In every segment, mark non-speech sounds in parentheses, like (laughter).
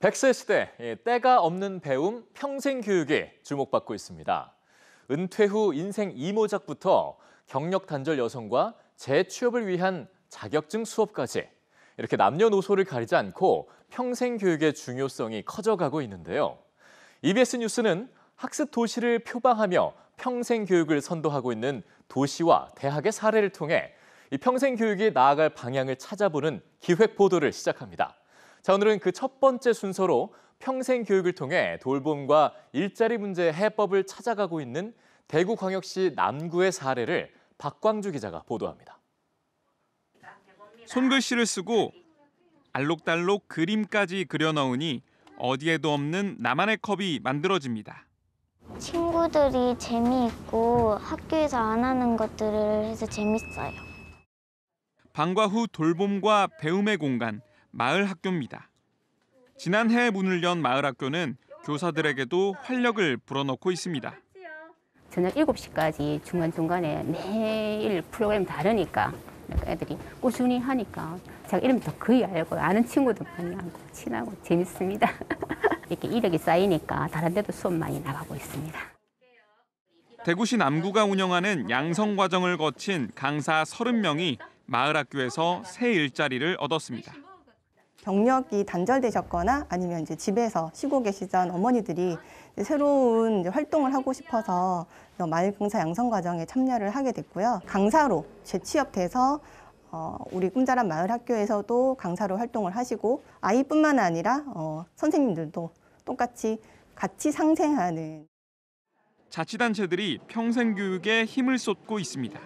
백세 시대, 예, 때가 없는 배움, 평생 교육에 주목받고 있습니다. 은퇴 후 인생 이모작부터 경력 단절 여성과 재취업을 위한 자격증 수업까지 이렇게 남녀노소를 가리지 않고 평생 교육의 중요성이 커져가고 있는데요. EBS 뉴스는 학습 도시를 표방하며 평생 교육을 선도하고 있는 도시와 대학의 사례를 통해 이 평생 교육이 나아갈 방향을 찾아보는 기획 보도를 시작합니다. 자, 오늘은 그 첫 번째 순서로 평생 교육을 통해 돌봄과 일자리 문제 해법을 찾아가고 있는 대구광역시 남구의 사례를 박광주 기자가 보도합니다. 손글씨를 쓰고 알록달록 그림까지 그려넣으니 어디에도 없는 나만의 컵이 만들어집니다. 친구들이 재미있고 학교에서 안 하는 것들을 해서 재밌어요. 방과 후 돌봄과 배움의 공간, 마을 학교입니다. 지난해 문을 연 마을 학교는 교사들에게도 활력을 불어넣고 있습니다. 저녁 7시까지 중간중간에 매일 프로그램 다르니까 애들이 꾸준히 하니까 제가 이름도 거의 알고 아는 친구도 많이 하고 친하고 재밌습니다. (laughs) 이렇게 이력이 쌓이니까 다른 데도 수업 많이 나가고 있습니다. 대구시 남구가 운영하는 양성 과정을 거친 강사 30명이 마을 학교에서 새 일자리를 얻었습니다. 경력이 단절되셨거나 아니면 이제 집에서 쉬고 계시던 어머니들이 새로운 활동을 하고 싶어서 마을 강사 양성 과정에 참여를 하게 됐고요. 강사로 재취업돼서 어, 우리 꿈자란 마을 학교에서도 강사로 활동을 하시고 아이뿐만 아니라 어, 선생님들도 똑같이 같이 상생하는 자치단체들이 평생교육에 힘을 쏟고 있습니다.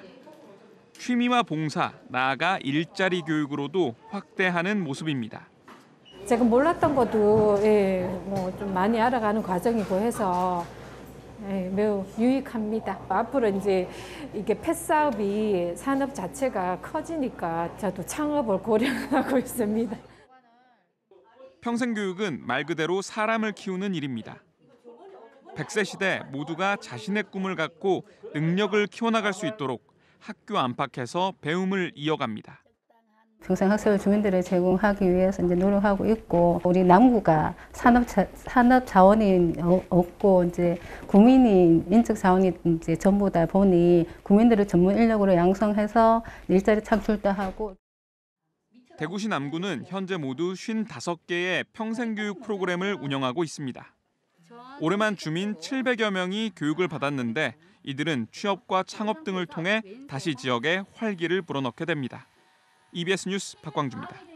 취미와 봉사, 나아가 일자리 교육으로도 확대하는 모습입니다. 제가 몰랐던 것도 예, 뭐좀 많이 알아가는 과정이고 해서 예, 매우 유익합니다. 앞으로 이제 이게 펫사업이 산업 자체가 커지니까 저도 창업을 고려하고 (laughs) 있습니다. 평생교육은 말 그대로 사람을 키우는 일입니다. 100세 시대 모두가 자신의 꿈을 갖고 능력을 키워나갈 수 있도록 학교 안팎에서 배움을 이어갑니다. 정상학습을 주민들에 제공하기 위해서 이제 노력하고 있고 우리 남구가 산업 자, 산업 자원이 어, 없고 이제 국민이 인적 자원이 이제 전부다 보니 국민들을 전문 인력으로 양성해서 일자리 창출도 하고 대구시 남구는 현재 모두 55개의 평생교육 프로그램을 운영하고 있습니다. 올해만 주민 700여 뭐 명이 교육을 받았는데 이들은 취업과 창업 등을 통해 다시 지역에 활기를 불어넣게 됩니다. EBS 뉴스 박광주입니다.